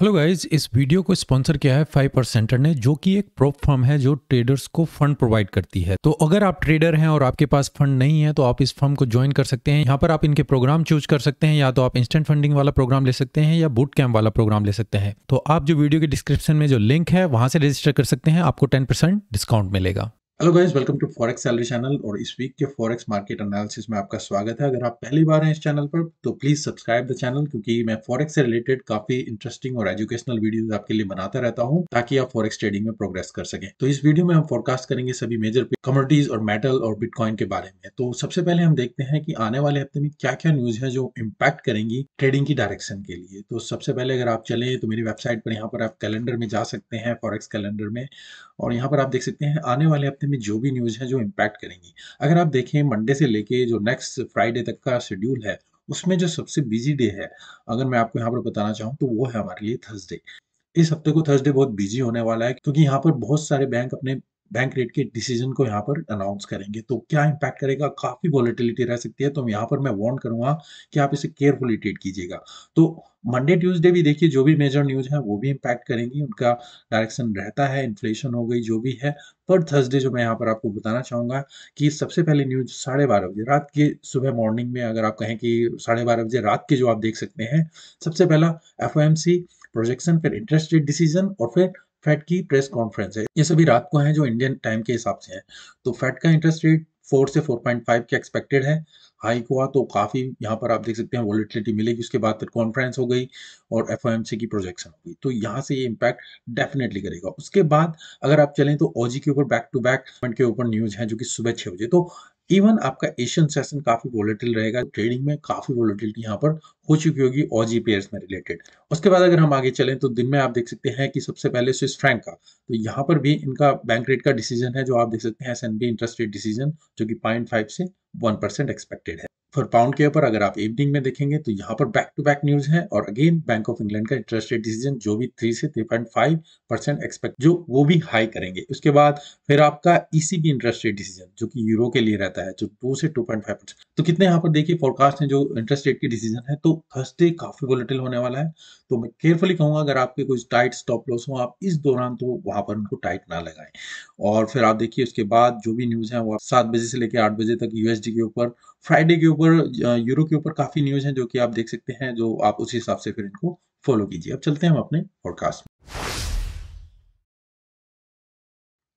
hello guys इस वीडियो को स्पॉन्सर किया है फाइव परसेंटर ने जो कि एक प्रोप फर्म है जो ट्रेडर्स को फंड प्रोवाइड करती है तो अगर आप ट्रेडर हैं और आपके पास फंड नहीं है तो आप इस फर्म को ज्वाइन कर सकते हैं यहाँ पर आप इनके प्रोग्राम चूज कर सकते हैं या तो आप इंस्टेंट फंडिंग वाला प्रोग्राम ले सकते हैं या बूट कैम्प वाला प्रोग्राम ले सकते हैं तो आप जो वीडियो के डिस्क्रिप्शन में जो लिंक है वहां से रजिस्टर कर सकते हैं आपको टेन डिस्काउंट मिलेगा hello guys welcome to forex salary channel और इस वीक के फॉरेक्स मार्केट एनालिसिस में आपका स्वागत है अगर आप पहली बार हैं इस चैनल पर तो प्लीज़ सब्सक्राइब द चैनल क्योंकि मैं फॉरेक्स से रिलेटेड काफ़ी इंटरेस्टिंग और एजुकेशनल वीडियोस आपके लिए बनाता रहता हूं ताकि आप फॉरेक्स ट्रेडिंग में प्रोग्रेस कर सकें तो इस वीडियो में हम फोरकास्ट करेंगे सभी मेजर कमोडिटीज और मेटल और बिटकॉइन के बारे में तो सबसे पहले हम देखते हैं कि आने वाले हफ्ते में क्या क्या न्यूज़ है जो इम्पैक्ट करेंगी ट्रेडिंग की डायरेक्शन के लिए तो सबसे पहले अगर आप चले तो मेरी वेबसाइट पर यहाँ पर आप कैलेंडर में जा सकते हैं फॉरेक्स कैलेंडर में और यहाँ पर आप देख सकते हैं आने वाले हफ्ते में जो भी न्यूज़ है जो इम्पैक्ट करेंगी अगर आप देखें मंडे से लेके जो नेक्स्ट फ्राइडे तक का शेड्यूल है उसमें जो सबसे बिजी डे है अगर मैं आपको यहाँ पर बताना चाहूँ तो वो है हमारे लिए थर्सडे इस हफ्ते को थर्सडे बहुत बिजी होने वाला है क्योंकि यहाँ पर बहुत सारे बैंक अपने बैंक रेट के डिसीजन को यहाँ पर अनाउंस करेंगे तो क्या इम्पैक्ट करेगा काफ़ी वॉलिटिलिटी रह सकती है तो यहाँ पर मैं वार्न करूंगा कि आप इसे केयरफुली ट्रीट कीजिएगा तो मंडे ट्यूसडे भी देखिए जो भी मेजर न्यूज है वो भी इम्पैक्ट करेंगी उनका डायरेक्शन रहता है इन्फ्लेशन हो गई जो भी है पर थर्सडे जो मैं यहाँ पर आपको बताना चाहूंगा कि सबसे पहले न्यूज साढ़े बारह बजे रात के सुबह मॉर्निंग में अगर आप कहें कि साढ़े बारह बजे रात के जो आप देख सकते हैं सबसे पहला एफ प्रोजेक्शन फिर इंटरेस्ट रेट डिसीजन और फिर फेड की प्रेस कॉन्फ्रेंस है ये सभी रात को है जो इंडियन टाइम के हिसाब से है तो फेड का इंटरेस्ट रेट 4 से 4.5 के एक्सपेक्टेड है हाई हुआ तो काफ़ी यहाँ पर आप देख सकते हैं वॉलिटिलिटी मिलेगी उसके बाद फिर कॉन्फ्रेंस हो गई और एफ की प्रोजेक्शन हो गई तो यहाँ से ये इम्पैक्ट डेफिनेटली करेगा उसके बाद अगर आप चलें तो ओजी के ऊपर बैक टू बैक के ऊपर न्यूज़ है जो कि सुबह छह बजे तो इवन आपका एशियन सेशन काफी वोलेटिल रहेगा ट्रेडिंग में काफी वोलेटिलिटी यहाँ पर हो चुकी होगी ऑजी पेयर में रिलेटेड उसके बाद अगर हम आगे चलें तो दिन में आप देख सकते हैं कि सबसे पहले स्विस फ्रैंक का तो यहाँ पर भी इनका बैंक रेट का डिसीजन है जो आप देख सकते हैं एस इंटरेस्ट रेट डिसीजन जो कि पॉइंट से वन एक्सपेक्टेड है फॉर पाउंड के ऊपर अगर आप इवनिंग में देखेंगे तो यहाँ पर बैक टू बैक न्यूज है और अगेन बैंक ऑफ इंग्लैंड का इंटरेस्ट रेट डिसीजन जो भी थ्री से three point five percent expect जो वो भी हाई करेंगे उसके बाद फिर आपका इसी भी इंटरेस्ट रेट डिसीजन जो कि यूरो के लिए रहता है जो टू से टू पॉइंट फाइव परसेंट तो कितने यहाँ पर देखिए फॉरकास्ट है जो इंटरेस्ट रेट की डिसीजन है तो थर्सडे काफी वोलेटिल होने वाला है तो मैं केयरफुली कहूंगा अगर आपके कुछ टाइट स्टॉप लॉस हो आप इस दौरान तो वहां पर उनको टाइट ना लगाए और फिर आप देखिए उसके बाद जो भी न्यूज है वो आप सात बजे से लेकर आठ बजे तक यूएसडी के ऊपर फ्राइडे के ऊपर ऊपर यूरो के ऊपर काफ़ी न्यूज़ है जो कि आप देख सकते हैं जो आप उसी हिसाब से फिर इनको फॉलो कीजिए अब चलते हैं हम अपने पॉडकास्ट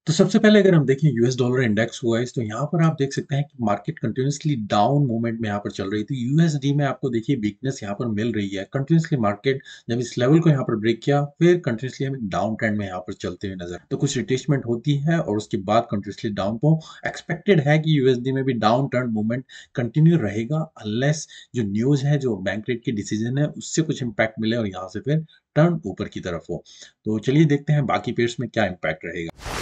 तो सबसे पहले अगर हम देखें यूएस डॉलर इंडेक्स हुआ है तो यहाँ पर आप देख सकते हैं कि मार्केट कंटिन्यूसली डाउन मूवमेंट में यहाँ पर चल रही थी यूएसडी में आपको देखिए वीकनेस यहाँ पर मिल रही है कंटिन्यूसली मार्केट जब इस लेवल को यहाँ पर ब्रेक किया फिर कंटिन्यूसली हम डाउन ट्रेंड में यहाँ पर चलते हुए नजर तो कुछ रिटेचमेंट होती है और उसके बाद कंटिन्यूसली डाउन पो एक्सपेक्टेड है कि यूएसडी में भी डाउन ट्रेंड मूवमेंट कंटिन्यू रहेगा अनलेस जो न्यूज है जो बैंक रेट की डिसीजन है उससे कुछ इम्पैक्ट मिले और यहाँ से फिर टर्न ऊपर की तरफ हो तो चलिए देखते हैं बाकी पेयर्स में क्या इम्पैक्ट रहेगा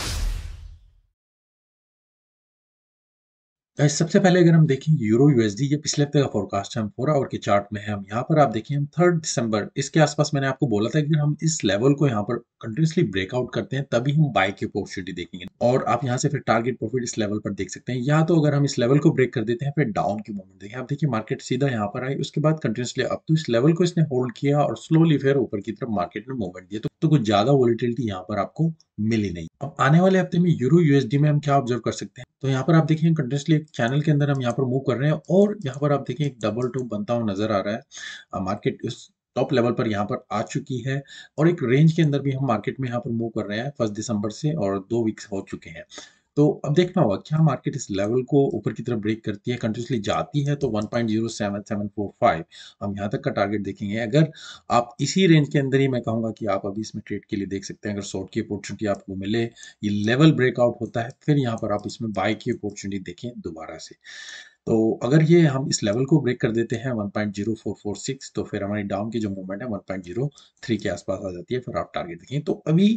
गाइस सबसे पहले अगर हम देखें यूरो यूएसडी ये पिछले हफ्ते का फोरकास्ट हम फोर आवर के चार्ट में है हम यहाँ पर आप देखें हम थर्ड दिसंबर इसके आसपास मैंने आपको बोला था कि हम इस लेवल को यहाँ पर कंटिन्यूसली ब्रेकआउट करते हैं तभी हम बाय की अपॉर्चुनिटी देखेंगे और आप यहाँ से फिर टारगेट प्रॉफिट इस लेवल पर देख सकते हैं या तो अगर हम इस लेवल को ब्रेक कर देते हैं फिर डाउन की मूवमेंट देखें आप देखिए मार्केट सीधा यहाँ पर आई उसके बाद कंटिन्यूसली अब तो इस लेवल को इसने होल्ड किया और स्लोली फिर ऊपर की तरफ मार्केट में मूवमेंट दिया तो, तो कुछ ज्यादा वॉलिटिलिटी यहाँ पर आपको मिली नहीं अब आने वाले हफ्ते में यूरो यूएसडी में हम क्या ऑब्जर्व कर सकते हैं तो यहाँ पर आप देखें कंटिन्यूसली चैनल के अंदर हम यहाँ पर मूव कर रहे हैं और यहाँ पर आप देखें एक डबल टॉप बनता हुआ नजर आ रहा है मार्केट उस टॉप लेवल पर यहाँ पर आ चुकी है और एक रेंज के अंदर भी हम मार्केट में यहाँ पर मूव कर रहे हैं फर्स्ट दिसंबर से और दो वीक्स हो चुके हैं तो अब देखना होगा क्या मार्केट इस लेवल को ऊपर की तरफ ब्रेक करती है कंटिन्यूसली जाती है तो 1.07745 हम यहाँ तक का टारगेट देखेंगे अगर आप इसी रेंज के अंदर ही मैं कहूँगा कि आप अभी इसमें ट्रेड के लिए देख सकते हैं अगर शॉर्ट की अपॉर्चुनिटी आपको मिले ये लेवल ब्रेकआउट होता है फिर यहाँ पर आप इसमें बाय की अपॉर्चुनिटी देखें दोबारा से तो अगर ये हम इस लेवल को ब्रेक कर देते हैं 1.0446 तो फिर हमारी डाउन की जो मूवमेंट है 1.03 के आसपास आ जाती है फिर आप टारगेट देखें तो अभी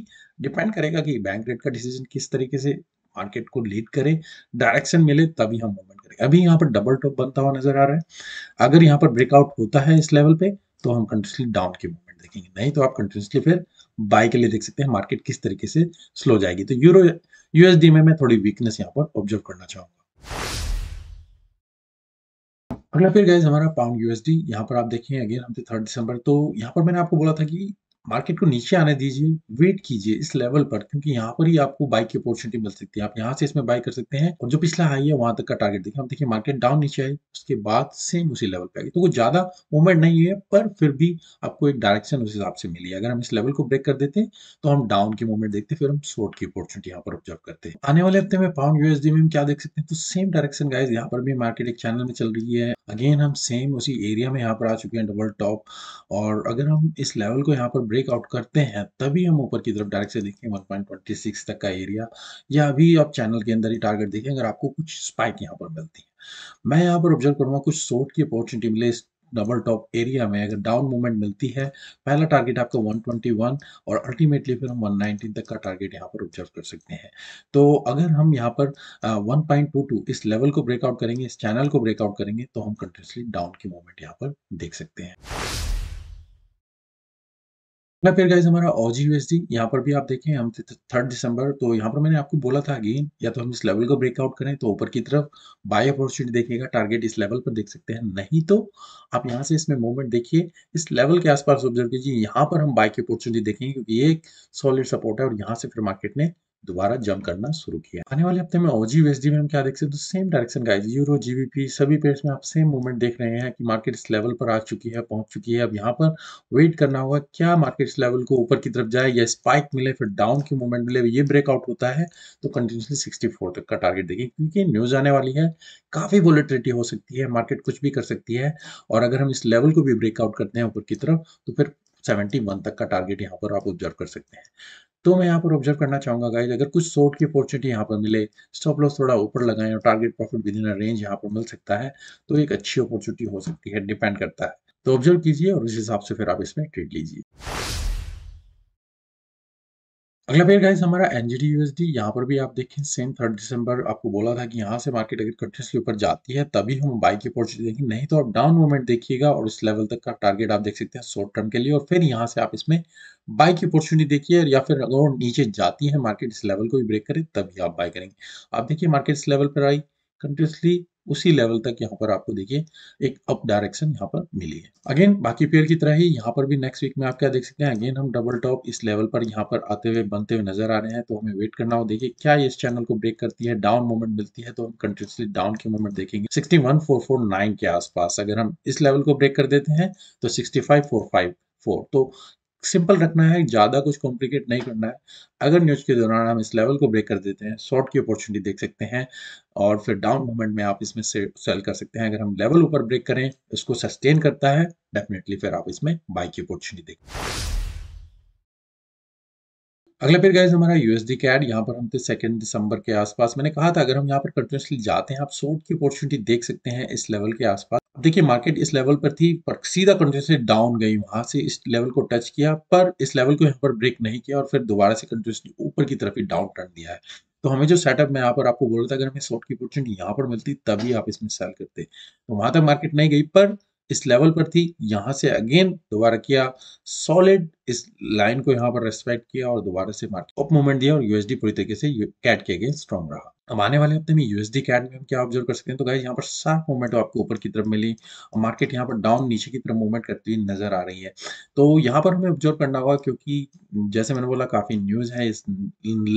डिपेंड करेगा कि बैंक रेट का डिसीजन किस तरीके से मार्केट को लीड करे डायरेक्शन मिले तभी हम मूवमेंट करेंगे अभी यहाँ पर डबल टॉप बनता हुआ नजर आ रहा है अगर यहाँ पर ब्रेकआउट होता है इस लेवल पे तो हम कंटिन्यूसली डाउन की मूवमेंट देखेंगे नहीं तो आप कंटिन्यूसली फिर बाय के लिए देख सकते हैं मार्केट किस तरीके से स्लो जाएगी तो यूरो यूएसडी में मैं थोड़ी वीकनेस यहाँ पर ऑब्जर्व करना चाहूंगा अगला फिर गैस हमारा पाउंड यूएसडी यहाँ पर आप देखें अगेन हम थे थर्ड दिसंबर तो यहाँ पर मैंने आपको बोला था कि मार्केट को नीचे आने दीजिए वेट कीजिए इस लेवल पर क्योंकि यहाँ पर ही आपको बाइक की अपॉर्चुनिटी मिल सकती है आप यहाँ से इसमें बाय कर सकते हैं और जो पिछला हाई है वहां तक का टारगेट देखिए हम देखिए मार्केट डाउन नीचे आई उसके बाद सेम उसी लेवल पे आ गई तो कुछ ज्यादा मूवमेंट नहीं है पर फिर भी आपको एक डायरेक्शन उस हिसाब से मिली अगर हम इस लेवल को ब्रेक कर देते तो हम डाउन की मूवमेंट देखते फिर हम शॉर्ट की अपॉर्चुनिटी यहाँ पर ऑब्जर्व करते हैं आने वाले हफ्ते में पाउंड यूएसडी में क्या देख सकते हैं तो सेम डायरेक्शन गाइज यहाँ पर भी मार्केट एक चैनल में चल रही है अगेन हम सेम उसी एरिया में यहाँ पर आ चुके हैं डबल टॉप और अगर हम इस लेवल को यहाँ पर ब्रेकआउट करते हैं तभी हम ऊपर की तरफ डायरेक्ट से देखेंगे 1.26 तक का एरिया या अभी आप चैनल के अंदर ही टारगेट देखें अगर आपको कुछ स्पाइक यहाँ पर मिलती है मैं यहाँ पर ऑब्जर्व करूँगा कुछ शॉर्ट की अपॉर्चुनिटी मिले डबल टॉप एरिया में अगर डाउन मूवमेंट मिलती है पहला टारगेट आपका 121 और अल्टीमेटली फिर हम 119 तक का टारगेट यहाँ पर ऑब्जर्व कर सकते हैं तो अगर हम यहाँ पर uh, 1.22 इस लेवल को ब्रेकआउट करेंगे इस चैनल को ब्रेकआउट करेंगे तो हम कंटिन्यूसली डाउन की मूवमेंट यहाँ पर देख सकते हैं ना फिर गाइज हमारा ऑजी यूएसडी यहाँ पर भी आप देखें हम थर्ड दिसंबर तो यहाँ पर मैंने आपको बोला था अगेन या तो हम इस लेवल को ब्रेकआउट करें तो ऊपर की तरफ बाय अपॉर्चुनिटी देखिएगा टारगेट इस लेवल पर देख सकते हैं नहीं तो आप यहाँ से इसमें मूवमेंट देखिए इस लेवल के आसपास ऑब्जर्व कीजिए यहाँ पर हम बाय की अपॉर्चुनिटी देखेंगे क्योंकि ये एक सॉलिड सपोर्ट है और यहाँ से फिर मार्केट ने दोबारा जम करना शुरू किया आने वाले हफ्ते में ओजी यूएसडी में हम क्या देख सकते हैं सेम डायरेक्शन का यूरो जीबीपी सभी पेयर्स में आप सेम मूवमेंट देख रहे हैं कि मार्केट इस लेवल पर आ चुकी है पहुंच चुकी है अब यहाँ पर वेट करना होगा क्या मार्केट इस लेवल को ऊपर की तरफ जाए या स्पाइक मिले फिर डाउन की मूवमेंट मिले ये ब्रेकआउट होता है तो कंटिन्यूसली सिक्सटी तक का टारगेट देखें क्योंकि न्यूज आने वाली है काफी वोलेटिलिटी हो सकती है मार्केट कुछ भी कर सकती है और अगर हम इस लेवल को भी ब्रेकआउट करते हैं ऊपर की तरफ तो फिर 71 तक का टारगेट यहाँ पर आप ऑब्जर्व कर सकते हैं तो मैं यहाँ पर ऑब्जर्व करना चाहूंगा गाइज अगर कुछ शॉर्ट की अपॉर्चुनिटी यहाँ पर मिले स्टॉप लॉस थोड़ा ऊपर लगाएं और target profit within range यहाँ पर मिल सकता है तो एक अच्छी अपॉर्चुनिटी हो सकती है डिपेंड करता है तो ऑब्जर्व कीजिए और उस हिसाब से फिर आप इसमें ट्रेड लीजिए अगला पेयर गाइस हमारा एनजीडी यूएसडी यहाँ पर भी आप देखें सेम थर्ड दिसंबर आपको बोला था कि यहाँ से मार्केट अगर कंटिन्यूसली ऊपर जाती है तभी हम बाई की अपॉर्चुनिटी देखेंगे नहीं तो आप डाउन मूवमेंट देखिएगा और उस लेवल तक का टारगेट आप देख सकते हैं शॉर्ट टर्म के लिए और फिर यहाँ से आप इसमें बाई की अपॉर्चुनिटी देखिए या फिर अगर नीचे जाती है मार्केट इस लेवल को भी ब्रेक करे तभी आप बाई करेंगे आप देखिए मार्केट इस लेवल पर आई कंटिन्यूसली उसी लेवल तक यहाँ पर आपको देखिए एक अप डायरेक्शन यहाँ पर मिली है अगेन बाकी पेयर की तरह ही यहाँ पर भी नेक्स्ट वीक में आप क्या देख सकते हैं अगेन हम डबल टॉप इस लेवल पर यहाँ पर आते हुए बनते हुए नजर आ रहे हैं तो हमें वेट करना हो देखिए क्या इस चैनल को ब्रेक करती है डाउन मूवमेंट मिलती है तो हम कंटिन्यूसली डाउन की मूवमेंट देखेंगे सिक्सटी के आसपास अगर हम इस लेवल को ब्रेक कर देते हैं तो सिक्सटी फोर तो सिंपल रखना है ज़्यादा कुछ कॉम्प्लिकेट नहीं करना है अगर न्यूज के दौरान हम इस लेवल को ब्रेक कर देते हैं शॉर्ट की अपॉर्चुनिटी देख सकते हैं और फिर डाउन मूवमेंट में आप इसमें से सेल कर सकते हैं अगर हम लेवल ऊपर ब्रेक करें इसको सस्टेन करता है डेफिनेटली फिर आप इसमें बाई की अपॉर्चुनिटी देखें अगला फिर गाइज हमारा यूएसडी कैड यहाँ पर हम थे सेकेंड दिसंबर के आसपास मैंने कहा था अगर हम यहाँ पर कंटिन्यूसली जाते हैं आप सोट की अपॉर्चुनिटी देख सकते हैं इस लेवल के आसपास देखिए मार्केट इस लेवल पर थी पर सीधा कंटिन्यूसली डाउन गई वहां से इस लेवल को टच किया पर इस लेवल को यहाँ पर ब्रेक नहीं किया और फिर दोबारा से कंटिन्यूसली ऊपर की तरफ ही डाउन टर्न दिया है तो हमें जो सेटअप में यहाँ पर आपको बोल रहा था अगर हमें शॉर्ट की अपॉर्चुनिटी यहाँ पर मिलती तभी आप इसमें सेल करते तो वहां तक मार्केट नहीं गई पर इस लेवल पर थी यहाँ से अगेन दोबारा किया सॉलिड इस लाइन को यहाँ पर रेस्पेक्ट किया और दोबारा से मार्केट अप मूवमेंट दिया और यूएसडी पूरी तरीके से कैट के अगेंस्ट स्ट्रॉन्ग रहा अब आने वाले हफ्ते में यूएसडी कैट में हम क्या ऑब्जर्व कर सकते हैं तो गाइज यहाँ पर शार्प मूवमेंट आपको ऊपर की तरफ मिली और मार्केट यहाँ पर डाउन नीचे की तरफ मूवमेंट करती हुई नजर आ रही है तो यहाँ पर हमें ऑब्जर्व करना होगा क्योंकि जैसे मैंने बोला काफी न्यूज है इस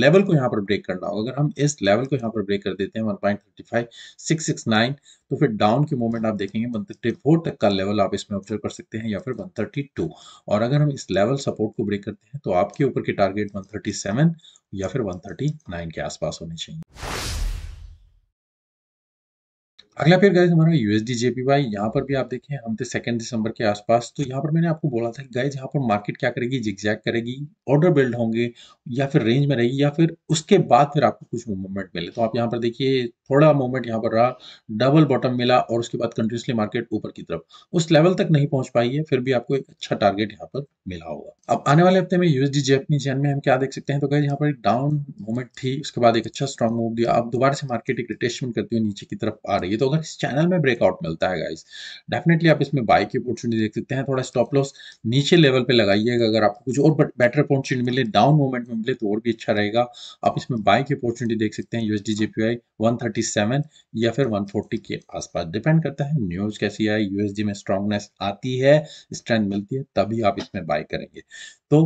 लेवल को यहाँ पर ब्रेक करना होगा अगर हम इस लेवल को यहाँ पर ब्रेक कर देते हैं वन तो फिर डाउन की मूवमेंट आप देखेंगे वन तक का लेवल आप इसमें ऑब्जर्व कर सकते हैं या फिर वन और अगर हम इस लेवल सपोर्ट को ब्रेक करते हैं तो आपके ऊपर के टारगेट 137 या फिर 139 के आसपास होने चाहिए अगला फिर गाइज हमारा यूएसडी जेपीवाई यहाँ पर भी आप देखें हम थे सेकंड दिसंबर के आसपास तो यहाँ पर मैंने आपको बोला था कि गाइज यहाँ पर मार्केट क्या करेगी जिग्जैक करेगी ऑर्डर बिल्ड होंगे या फिर रेंज में रहेगी या फिर उसके बाद फिर आपको कुछ मूवमेंट मिले तो आप यहाँ पर देखिए थोड़ा मूवमेंट यहाँ पर रहा डबल बॉटम मिला और उसके बाद कंटिन्यूसली मार्केट ऊपर की तरफ उस लेवल तक नहीं पहुंच पाई है फिर भी आपको एक अच्छा टारगेट यहाँ पर मिला होगा अब आने वाले हफ्ते में यूएसडी जेपनी चैन में हम क्या देख सकते हैं तो गाइज यहाँ पर एक डाउन मूवमेंट थी उसके बाद एक अच्छा स्ट्रॉन्ग मूव दिया अब दोबारा से मार्केट एक रिटेशमेंट करती हुई नीचे की तरफ आ रही है तो तो अगर इस चैनल में ब्रेकआउट मिलता है गाइज डेफिनेटली आप इसमें बाई की अपॉर्चुनिटी देख सकते हैं थोड़ा स्टॉप लॉस नीचे लेवल पे लगाइएगा अगर आपको कुछ और बेटर अपॉर्चुनिटी मिले डाउन मूवमेंट में मिले तो और भी अच्छा रहेगा आप इसमें बाई की अपॉर्चुनिटी देख सकते हैं यूएसडी जेपीआई 137 या फिर 140 के आसपास डिपेंड करता है न्यूज कैसी आई यूएसडी में स्ट्रांगनेस आती है स्ट्रेंथ मिलती है तभी आप इसमें बाई करेंगे तो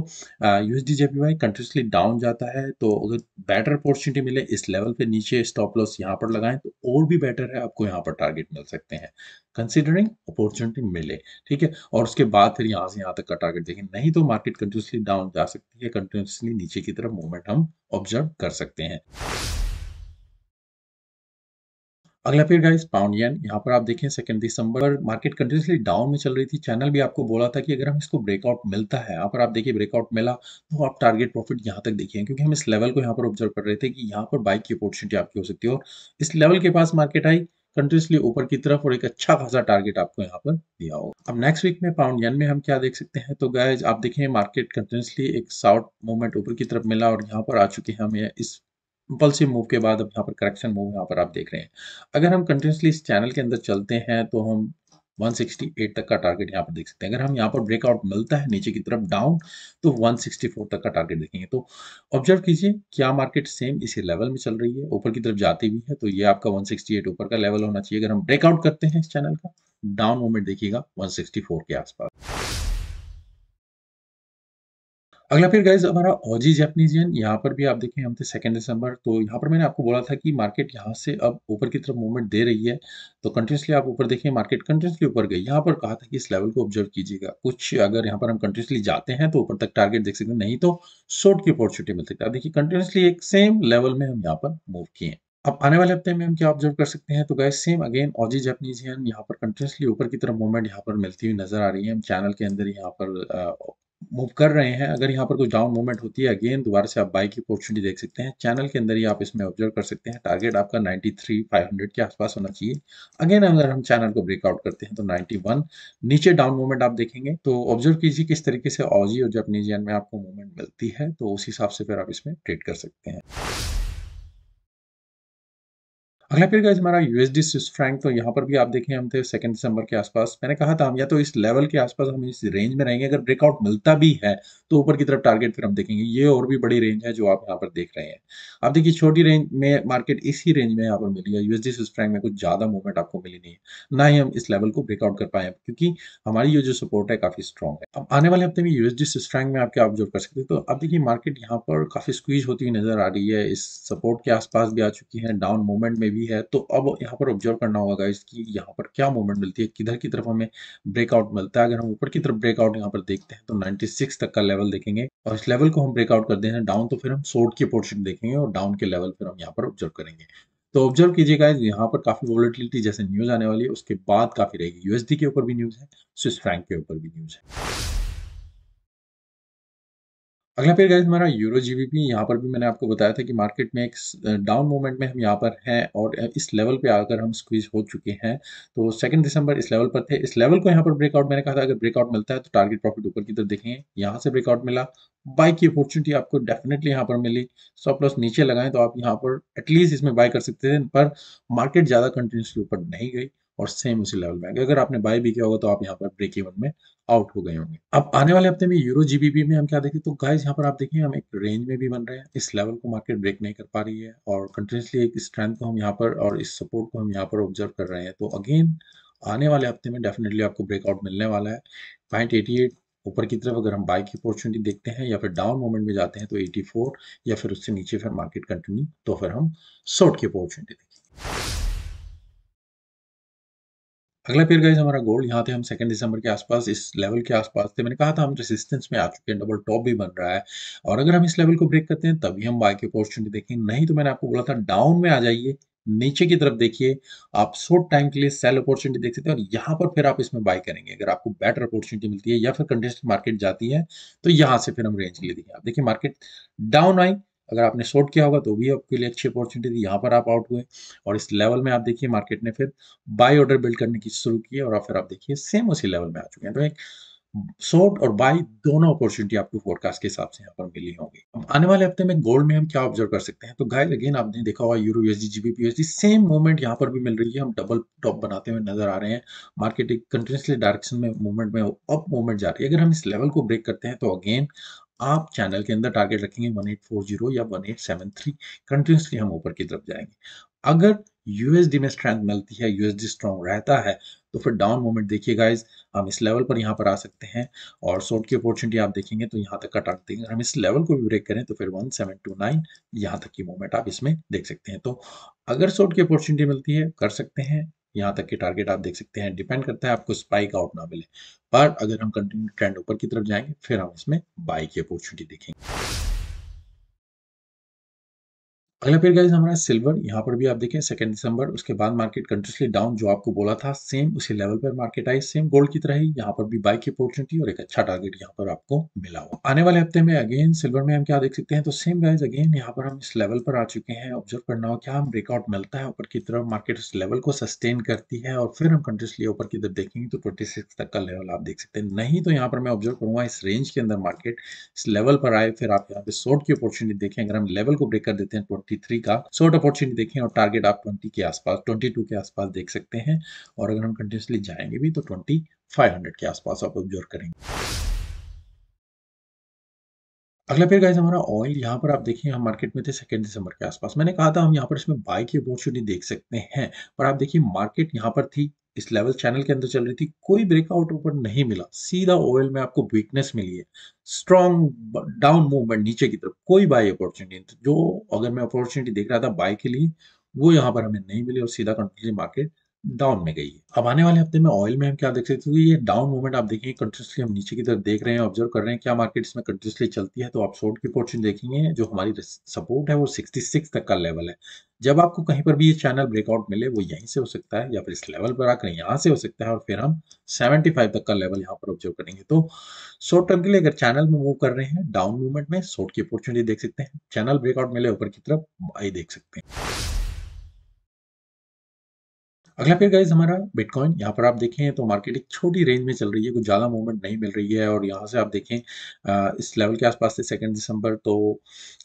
यूएसडी जेपीवाई कंटिन्यूसली डाउन जाता है तो अगर बेटर अपॉर्चुनिटी मिले इस लेवल पे नीचे स्टॉप लॉस यहाँ पर लगाएं तो और भी बेटर है आपको यहाँ पर टारगेट मिल सकते हैं कंसिडरिंग अपॉर्चुनिटी मिले ठीक है और उसके बाद फिर यहाँ से यहाँ तक का टारगेट देखें नहीं तो मार्केट कंटिन्यूसली डाउन जा सकती है कंटिन्यूसली नीचे की तरफ मूवमेंट हम ऑब्जर्व कर सकते हैं अगला फिर गाइस पाउंड यन यहाँ पर आप देखें सेकंड दिसंबर मार्केट कंटिन्यूसली डाउन में चल रही थी चैनल भी आपको बोला था कि अगर हम इसको ब्रेकआउट मिलता है यहाँ पर आप देखिए ब्रेकआउट मिला तो आप टारगेट प्रॉफिट यहाँ तक देखिए क्योंकि हम इस लेवल को यहाँ पर ऑब्जर्व कर रहे थे कि यहाँ पर बाइक की अपॉर्चुनिटी आपकी हो सकती है और इस लेवल के पास मार्केट आई कंटिन्यूसली ऊपर की तरफ और एक अच्छा खासा टारगेट आपको यहाँ पर दिया होगा अब नेक्स्ट वीक में पाउंड यन में हम क्या देख सकते हैं तो गायज आप देखें मार्केट कंटिन्यूसली एक साउट मूवमेंट ऊपर की तरफ मिला और यहाँ पर आ चुके हैं हम इस इम्पल्सिव मूव के बाद अब यहाँ पर करेक्शन मूव यहाँ पर आप देख रहे हैं अगर हम कंटिन्यूसली इस चैनल के अंदर चलते हैं तो हम 168 तक का टारगेट यहाँ पर देख सकते हैं अगर हम यहाँ पर ब्रेकआउट मिलता है नीचे की तरफ डाउन तो 164 तक का टारगेट देखेंगे तो ऑब्जर्व कीजिए क्या मार्केट सेम इसी लेवल में चल रही है ऊपर की तरफ जाती भी है तो ये आपका 168 ऊपर का लेवल होना चाहिए अगर हम ब्रेकआउट करते हैं इस चैनल का डाउन मूवमेंट देखिएगा वन के आसपास अगला फिर गाइज हमारा ऑजी जैपनीज यन यहाँ पर भी आप देखें हम थे सेकेंड दिसंबर तो यहाँ पर मैंने आपको बोला था कि मार्केट यहाँ से अब ऊपर की तरफ मूवमेंट दे रही है तो कंटिन्यूसली आप ऊपर देखें मार्केट कंटिन्यूसली ऊपर गई यहाँ पर कहा था कि इस लेवल को ऑब्जर्व कीजिएगा कुछ अगर यहाँ पर हम कंटिन्यूसली जाते हैं तो ऊपर तक टारगेट देख सकते हैं नहीं तो शॉर्ट की अपॉर्चुनिटी मिल सकती है देखिए कंटिन्यूसली एक सेम लेवल में हम यहाँ पर मूव किए अब आने वाले हफ्ते में हम क्या ऑब्जर्व कर सकते हैं तो guys same again Aussie Japanese yen यहाँ पर कंटिन्यूसली ऊपर की तरफ मूवमेंट यहाँ पर मिलती हुई नजर आ रही है हम चैनल के अंदर यहाँ पर मूव कर रहे हैं अगर यहाँ पर कुछ डाउन मूवमेंट होती है अगेन दोबारा से आप बाई की अपॉर्चुनिटी देख सकते हैं चैनल के अंदर ही आप इसमें ऑब्जर्व कर सकते हैं टारगेट आपका 93 500 के आसपास होना चाहिए अगेन अगर हम चैनल को ब्रेकआउट करते हैं तो 91 नीचे डाउन मूवमेंट आप देखेंगे तो ऑब्जर्व कीजिए किस तरीके से ऑजी और जब में आपको मूवमेंट मिलती है तो उस हिसाब से फिर आप इसमें ट्रेड कर सकते हैं अगला फिर गाइज हमारा यूएसडी स्विस फ्रैंक तो यहाँ पर भी आप देखें हम थे सेकंड दिसंबर के आसपास मैंने कहा था हम या तो इस लेवल के आसपास हम इस रेंज में रहेंगे अगर ब्रेकआउट मिलता भी है तो ऊपर की तरफ टारगेट फिर हम देखेंगे ये और भी बड़ी रेंज है जो आप यहाँ पर देख रहे हैं आप देखिए छोटी रेंज में मार्केट इसी रेंज में यहाँ पर मिली है यूएसडी स्विस फ्रैंक में कुछ ज़्यादा मूवमेंट आपको मिली नहीं है ना ही हम इस लेवल को ब्रेकआउट कर पाए क्योंकि हमारी ये जो सपोर्ट है काफ़ी स्ट्रॉन्ग है अब आने वाले हफ्ते में यूएसडी स्विस फ्रैंक में आप जो कर सकते तो अब देखिए मार्केट यहाँ पर काफ़ी स्क्वीज होती हुई नजर आ रही है इस सपोर्ट के आसपास भी आ चुकी है डाउन मूवमेंट में भी हुई है तो अब यहाँ पर ऑब्जर्व करना होगा गाइस कि यहाँ पर क्या मूवमेंट मिलती है किधर की तरफ हमें ब्रेकआउट मिलता है अगर हम ऊपर की तरफ ब्रेकआउट यहाँ पर देखते हैं तो 96 तक का लेवल देखेंगे और इस लेवल को हम ब्रेकआउट करते हैं डाउन तो फिर हम शोर्ट की पोर्शन देखेंगे और डाउन के लेवल फिर हम यहाँ पर ऑब्जर्व करेंगे तो ऑब्जर्व कीजिएगा यहाँ पर काफी वॉलिटिलिटी जैसे न्यूज आने वाली है उसके बाद काफी रहेगी यूएसडी के ऊपर भी न्यूज है स्विस फ्रैंक के ऊपर भी न्यूज है अगला पेयर गाइज हमारा यूरो जीबीपी यहाँ पर भी मैंने आपको बताया था कि मार्केट में एक डाउन uh, मूवमेंट में हम यहाँ पर हैं और uh, इस लेवल पे आकर हम स्क्वीज हो चुके हैं तो सेकंड दिसंबर इस लेवल पर थे इस लेवल को यहाँ पर ब्रेकआउट मैंने कहा था अगर ब्रेकआउट मिलता है तो टारगेट प्रॉफिट ऊपर की तरफ देखेंगे यहाँ से ब्रेकआउट मिला बाई की अपॉर्चुनिटी आपको डेफिनेटली यहाँ पर मिली सौ प्लस नीचे लगाएं तो आप यहाँ पर एटलीस्ट इसमें बाय कर सकते थे पर मार्केट ज़्यादा कंटिन्यूसली ऊपर नहीं गई और सेम उसी लेवल में आएंगे अगर आपने बाय भी किया होगा तो आप यहाँ पर ब्रेक इवन में आउट हो गए होंगे अब आने वाले हफ्ते में यूरो जीबीपी में हम क्या देखें तो गाइस यहाँ पर आप देखिए हम एक रेंज में भी बन रहे हैं इस लेवल को मार्केट ब्रेक नहीं कर पा रही है और कंटिन्यूसली एक स्ट्रेंथ को हम यहाँ पर और इस सपोर्ट को हम यहाँ पर ऑब्जर्व कर रहे हैं तो अगेन आने वाले हफ्ते में डेफिनेटली आपको ब्रेकआउट मिलने वाला है पॉइंट एटी एट ऊपर की तरफ अगर हम बाइक की अपॉर्चुनिटी देखते हैं या फिर डाउन मोमेंट में जाते हैं तो 84 या फिर उससे नीचे फिर मार्केट कंटिन्यू तो फिर हम शॉर्ट की अपॉर्चुनिटी देखेंगे अगला पेयर गाइज हमारा गोल्ड यहाँ थे हम सेकंड दिसंबर के आसपास इस लेवल के आसपास थे मैंने कहा था हम रेसिस्टेंस में आ चुके हैं डबल टॉप भी बन रहा है और अगर हम इस लेवल को ब्रेक करते हैं तभी हम बाय की अपॉर्चुनिटी देखेंगे नहीं तो मैंने आपको बोला था डाउन में आ जाइए नीचे की तरफ देखिए आप शॉर्ट टाइम के लिए सेल अपॉर्चुनिटी देख सकते हैं और यहाँ पर फिर आप इसमें बाय करेंगे अगर आपको बेटर अपॉर्चुनिटी मिलती है या फिर कंटेस्ट मार्केट जाती है तो यहाँ से फिर हम रेंज के लिए देखिए आप देखिए मार्केट डाउन आई अगर आपने शॉर्ट किया होगा तो भी आपके लिए अच्छी अपॉर्चुनिटी थी यहाँ पर आप आउट हुए और इस लेवल में आप देखिए मार्केट ने फिर बाय ऑर्डर बिल्ड करने की शुरू की और फिर आप देखिए सेम उसी लेवल में आ चुके हैं तो एक शॉर्ट और बाय दोनों अपॉर्चुनिटी आपको फोरकास्ट के हिसाब से यहाँ पर मिली होगी अब आने वाले हफ्ते में गोल्ड में हम क्या ऑब्जर्व कर सकते हैं तो गाइस अगेन आपने देखा हुआ euro USD GBP USD same movement यहाँ पर भी मिल रही है हम डबल टॉप बनाते हुए नजर आ रहे हैं मार्केट एक कंटिन्यूसली डायरेक्शन में मूवमेंट में अप मूवमेंट जा रही है अगर हम इस लेवल को ब्रेक करते हैं तो अगेन आप चैनल के अंदर टारगेट रखेंगे 1840 या 1873 कंटिन्यूसली हम ऊपर की तरफ जाएंगे अगर यूएसडी में स्ट्रेंथ मिलती है यूएसडी स्ट्रॉन्ग रहता है तो फिर डाउन मूवमेंट देखिए गाइज हम इस लेवल पर यहाँ पर आ सकते हैं और शॉर्ट की अपॉर्चुनिटी आप देखेंगे तो यहाँ तक का टाक देंगे हम इस लेवल को भी ब्रेक करें तो फिर वन सेवन टू नाइन यहाँ तक की मूवमेंट आप इसमें देख सकते हैं तो अगर शॉर्ट की अपॉर्चुनिटी मिलती है कर सकते हैं यहाँ तक के टारगेट आप देख सकते हैं डिपेंड करता है आपको स्पाइक आउट ना मिले पर अगर हम कंटिन्यू ट्रेंड ऊपर की तरफ जाएंगे फिर हम इसमें बाई की अपॉर्चुनिटी देखेंगे अगला फिर गाइज हमारा सिल्वर यहाँ पर भी आप देखें सेकेंड दिसंबर उसके बाद मार्केट कंट्रीसली डाउन जो आपको बोला था सेम उसी लेवल पर मार्केट आई सेम गोल्ड की तरह ही यहाँ पर भी बाइक की अपॉर्चुनिटी और एक अच्छा टारगेट यहाँ पर आपको मिला हुआ आने वाले हफ्ते में अगेन सिल्वर में हम क्या देख सकते हैं तो सेम गाइज अगेन यहाँ पर हम इस लेवल पर आ चुके हैं ऑब्जर्व करना हो क्या हम ब्रेकआउट मिलता है ऊपर की तरफ मार्केट उस लेवल को सस्टेन करती है और फिर हम कंट्रीसली ऊपर की तरफ देखेंगे तो ट्वेंटी तक का लेवल आप देख सकते हैं नहीं तो यहाँ पर मैं ऑब्जर्व करूंगा इस रेंज के अंदर मार्केट इस लेवल पर आए फिर आप यहाँ पे शॉर्ट की अपॉर्चुनिटी देखें अगर हम लेवल को ब्रेक कर देते हैं 43 का शॉर्ट अपॉर्चुनिटी देखें और टारगेट आप 20 के आसपास 22 के आसपास देख सकते हैं और अगर हम कंटिन्यूसली जाएंगे भी तो 2500 के आसपास आप ऑब्जर्व करेंगे अगला पेयर गाइज हमारा ऑयल यहाँ पर आप देखिए हम मार्केट में थे सेकेंड दिसंबर के आसपास मैंने कहा था हम यहाँ पर इसमें बाय की अपॉर्चुनिटी देख सकते हैं पर आप देखिए मार्केट यहाँ पर थी इस लेवल चैनल के अंदर चल रही थी कोई ब्रेकआउट ऊपर नहीं मिला सीधा ऑयल में आपको वीकनेस मिली है स्ट्रॉन्ग डाउन मूवमेंट नीचे की तरफ कोई बाई अपॉर्चुनिटी जो अगर मैं अपॉर्चुनिटी देख रहा था बाय के लिए वो यहाँ पर हमें नहीं मिली और सीधा कंटिन्यू मार्केट डाउन में गई अब आने वाले हफ्ते में ऑयल में हम क्या देख सकते हैं ये डाउन मूवमेंट आप देखेंगे कंटिन्यूसली हम नीचे की तरफ देख रहे हैं ऑब्जर्व कर रहे हैं क्या मार्केट इसमें कंटिन्यूसली चलती है तो आप शॉर्ट की पोर्शन देखेंगे जो हमारी सपोर्ट है वो 66 तक का लेवल है जब आपको कहीं पर भी ये चैनल ब्रेकआउट मिले वो यहीं से हो सकता है या फिर इस लेवल पर आकर यहाँ से हो सकता है और फिर हम फाइव तक का लेवल यहाँ पर ऑब्जर्व करेंगे तो शॉर्ट टर्म के लिए अगर चैनल में मूव कर रहे हैं डाउन मूवमेंट में शॉर्ट की अपॉर्चुनिटी देख सकते हैं चैनल ब्रेकआउट मिले ऊपर की तरफ आई देख सकते हैं अगला फिर गाइज हमारा बिटकॉइन यहाँ पर आप देखें तो मार्केट एक छोटी रेंज में चल रही है कुछ ज़्यादा मूवमेंट नहीं मिल रही है और यहाँ से आप देखें इस लेवल के आसपास से सेकेंड दिसंबर तो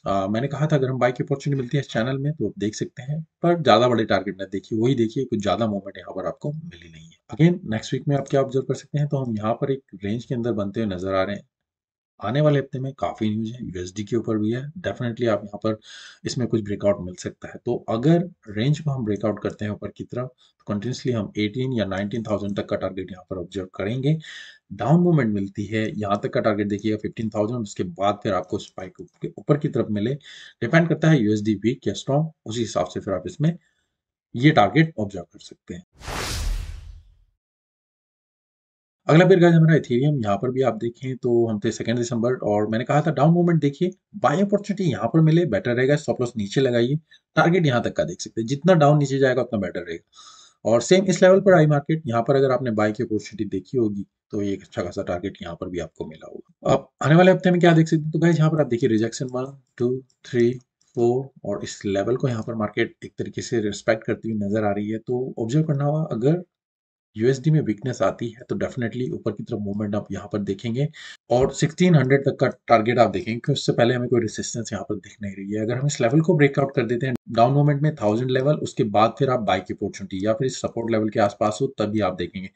आ, मैंने कहा था अगर हम बाई की अपॉर्चुनिटी मिलती है इस चैनल में तो आप देख सकते हैं पर ज़्यादा बड़े टारगेट ना देखिए वही देखिए कुछ ज़्यादा मूवमेंट यहाँ पर आपको मिली नहीं है अगेन नेक्स्ट वीक में आप क्या ऑब्जर्व कर सकते हैं तो हम यहाँ पर एक रेंज के अंदर बनते हुए नजर आ रहे हैं आने वाले हफ्ते में काफ़ी न्यूज है यूएसडी के ऊपर भी है डेफिनेटली आप यहाँ पर इसमें कुछ ब्रेकआउट मिल सकता है तो अगर रेंज में हम ब्रेकआउट करते हैं ऊपर की तरफ तो कंटिन्यूसली हम 18 या 19,000 तक का टारगेट यहाँ पर ऑब्जर्व करेंगे डाउन मूवमेंट मिलती है यहाँ तक का टारगेट देखिएगा 15,000 उसके बाद फिर आपको स्पाइक के ऊपर की तरफ मिले डिपेंड करता है यूएसडी वीक या स्ट्रॉन्ग उसी हिसाब से फिर आप इसमें ये टारगेट ऑब्जर्व कर सकते हैं अगला फिर गाइस हमारा इथेरियम यहाँ पर भी आप देखें तो हम थे सेकेंड दिसंबर और मैंने कहा था डाउन मूवमेंट देखिए बाई अपॉर्चुनिटी यहाँ पर मिले बेटर रहेगा स्टॉप लॉस नीचे लगाइए टारगेट यहाँ तक का देख सकते हैं जितना डाउन नीचे जाएगा उतना बेटर रहेगा और सेम इस लेवल पर आई मार्केट यहाँ पर अगर आपने बाई की अपॉर्चुनिटी देखी होगी तो ये अच्छा खासा टारगेट यहाँ पर भी आपको मिला होगा अब आने वाले हफ्ते में क्या देख सकते हैं तो गाइज यहाँ पर आप देखिए rejection one two three four और इस लेवल को यहाँ पर मार्केट एक तरीके से रिस्पेक्ट करती हुई नजर आ रही है तो ऑब्जर्व करना होगा अगर यूएसडी में वीकनेस आती है तो डेफिनेटली ऊपर की तरफ मूवमेंट आप यहाँ पर देखेंगे और 1600 तक का टारगेट आप देखेंगे क्योंकि उससे पहले हमें कोई रेसिस्टेंस यहाँ पर दिख नहीं रही है अगर हम इस लेवल को ब्रेकआउट कर देते हैं डाउन मूवमेंट में थाउजेंड लेवल उसके बाद फिर आप बाई की अपॉर्चुनिटी या फिर सपोर्ट लेवल के आसपास हो तभी आप देखेंगे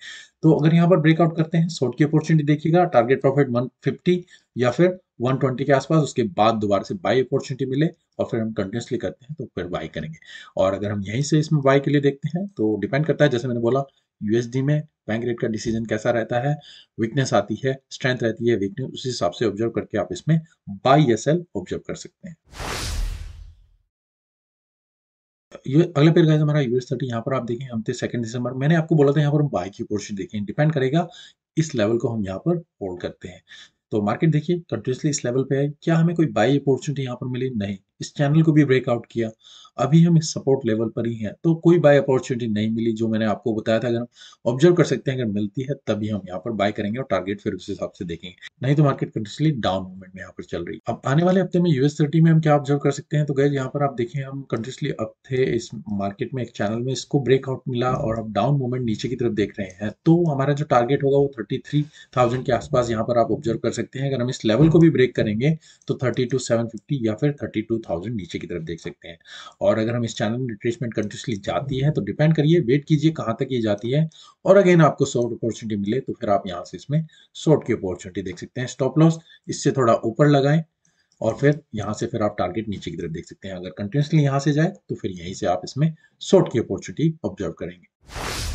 तो अगर यहाँ पर ब्रेकआउट करते हैं शॉर्ट की अपॉर्चुनिटी देखिएगा टारगेट प्रॉफिट वन या फिर 120 के आसपास उसके बाद दोबारा से बाई अपॉर्चुनिटी मिले और फिर हम कंटिन्यूसली करते हैं तो फिर बाई करेंगे और अगर हम यहीं से इसमें बाई के लिए देखते हैं तो डिपेंड करता है जैसे मैंने बोला यूएसडी में बैंक रेट का डिसीजन कैसा रहता है वीकनेस आती है स्ट्रेंथ रहती है वीकनेस उसी हिसाब से ऑब्जर्व करके आप इसमें बाई या सेल ऑब्जर्व कर सकते हैं अगले पेयर गाइस हमारा यूएस थर्टी यहाँ पर आप देखें हम थे सेकंड दिसंबर मैंने आपको बोला था यहाँ पर हम बाई की पोर्शन देखें डिपेंड करेगा इस लेवल को हम यहाँ पर होल्ड करते हैं तो मार्केट देखिए कंटिन्यूसली इस लेवल पे है क्या हमें कोई बाई अपॉर्चुनिटी यहाँ पर मिली नहीं इस चैनल को भी ब्रेकआउट किया अभी हम इस सपोर्ट लेवल पर ही हैं तो कोई बाय अपॉर्चुनिटी नहीं मिली जो मैंने आपको बताया था अगर हम ऑब्जर्व कर सकते हैं अगर मिलती है तभी हम यहाँ पर बाय करेंगे और टारगेट फिर उस हिसाब से देखेंगे नहीं तो मार्केट कंटिन्यूसली डाउन मूवमेंट में यहाँ पर चल रही है अब आने वाले हफ्ते में यूएस थर्टी में हम क्या ऑब्जर्व कर सकते हैं तो गए यहाँ पर आप देखें हम कंटिन्यूसली अप थे इस मार्केट में एक चैनल में इसको ब्रेकआउट मिला और अब डाउन मूवमेंट नीचे की तरफ देख रहे हैं तो हमारा जो टारगेट होगा वो थर्टी के आसपास यहाँ पर आप ऑब्जर्व कर सकते हैं अगर हम इस लेवल को भी ब्रेक करेंगे तो थर्टी या फिर थर्टी थाउजेंड नीचे की तरफ देख सकते हैं और अगर हम इस चैनल में रिट्रेसमेंट कंटिन्यूसली जाती है तो डिपेंड करिए वेट कीजिए कहाँ तक ये जाती है और अगेन आपको शॉर्ट अपॉर्चुनिटी मिले तो फिर आप यहाँ से इसमें शॉर्ट की अपॉर्चुनिटी देख सकते हैं स्टॉप लॉस इससे थोड़ा ऊपर लगाएं और फिर यहाँ से फिर आप टारगेट नीचे की तरफ देख सकते हैं अगर कंटिन्यूसली यहाँ से जाए तो फिर यहीं से आप इसमें शॉर्ट की अपॉर्चुनिटी ऑब्जर्व करेंगे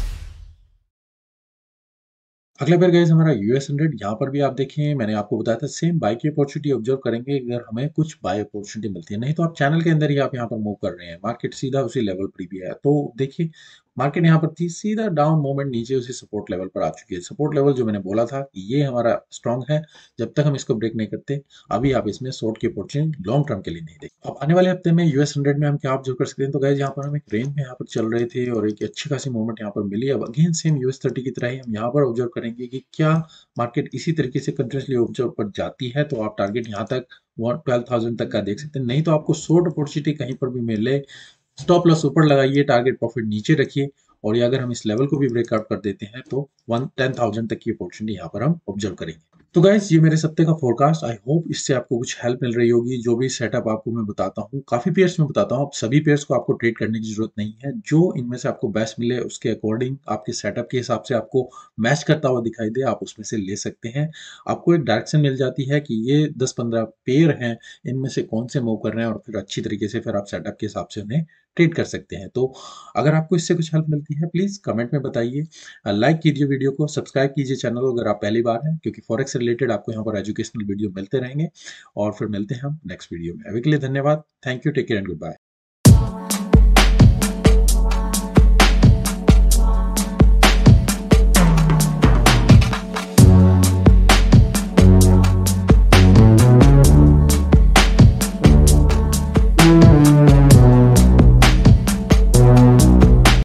अगले पैर गए हमारा यूएस हंड्रेड यहाँ पर भी आप देखें मैंने आपको बताया था सेम बाय की अपॉर्चुनिटी ऑब्जर्व करेंगे अगर हमें कुछ बाय अपॉर्चुनिटी मिलती है नहीं तो आप चैनल के अंदर ही आप यहाँ पर मूव कर रहे हैं मार्केट सीधा उसी लेवल पर भी है तो देखिए मार्केट यहाँ पर थी सीधा डाउन मूवमेंट नीचे उसी सपोर्ट लेवल पर आ चुकी है सपोर्ट लेवल जो मैंने बोला था कि ये हमारा स्ट्रॉन्ग है जब तक हम इसको ब्रेक नहीं करते अभी आप इसमें शॉर्ट की अपॉर्चुनिटी लॉन्ग टर्म के लिए नहीं देखते अब आने वाले हफ्ते में यूएस हंड्रेड में हम क्या ऑब्जर्व कर सकते हैं तो गए यहाँ पर हम एक रेंज में यहाँ पर चल रहे थे और एक अच्छी खासी मूवमेंट यहाँ पर मिली अब अगेन सेम यूएस थर्टी की तरह ही हम यहाँ पर ऑब्जर्व करेंगे कि क्या मार्केट इसी तरीके से कंटिन्यूसली ऑब्जर्व पर जाती है तो आप टारगेट यहाँ तक वन ट्वेल्व थाउजेंड तक का देख सकते हैं नहीं तो आपको शॉर्ट अपॉर्चुनिटी कहीं पर भी मिले स्टॉप लॉस ऊपर लगाइए टारगेट प्रॉफिट नीचे रखिए और ये अगर हम इस लेवल को भी ब्रेकआउट कर देते हैं तो वन टेन थाउजेंड तक की अपॉर्चुनिटी यहाँ पर हम ऑब्जर्व करेंगे तो गाइज ये मेरे सप्ते का फोरकास्ट आई होप इससे आपको कुछ हेल्प मिल रही होगी जो भी सेटअप आपको मैं बताता हूँ काफी पेयर्स में बताता हूँ सभी पेयर्स को आपको ट्रेड करने की जरूरत नहीं है जो इनमें से आपको बेस्ट मिले उसके अकॉर्डिंग आपके सेटअप के हिसाब से आपको मैच करता हुआ दिखाई दे आप उसमें से ले सकते हैं आपको एक डायरेक्शन मिल जाती है कि ये दस पंद्रह पेयर हैं इनमें से कौन से मूव कर रहे हैं और फिर अच्छी तरीके से फिर आप सेटअप के हिसाब से उन्हें ट्रीट कर सकते हैं तो अगर आपको इससे कुछ हेल्प मिलती है प्लीज़ कमेंट में बताइए लाइक कीजिए वीडियो को सब्सक्राइब कीजिए चैनल को अगर आप पहली बार हैं क्योंकि फॉरेक्स रिलेटेड आपको यहाँ पर एजुकेशनल वीडियो मिलते रहेंगे और फिर मिलते हैं हम नेक्स्ट वीडियो में अभी के लिए धन्यवाद thank you take care and good bye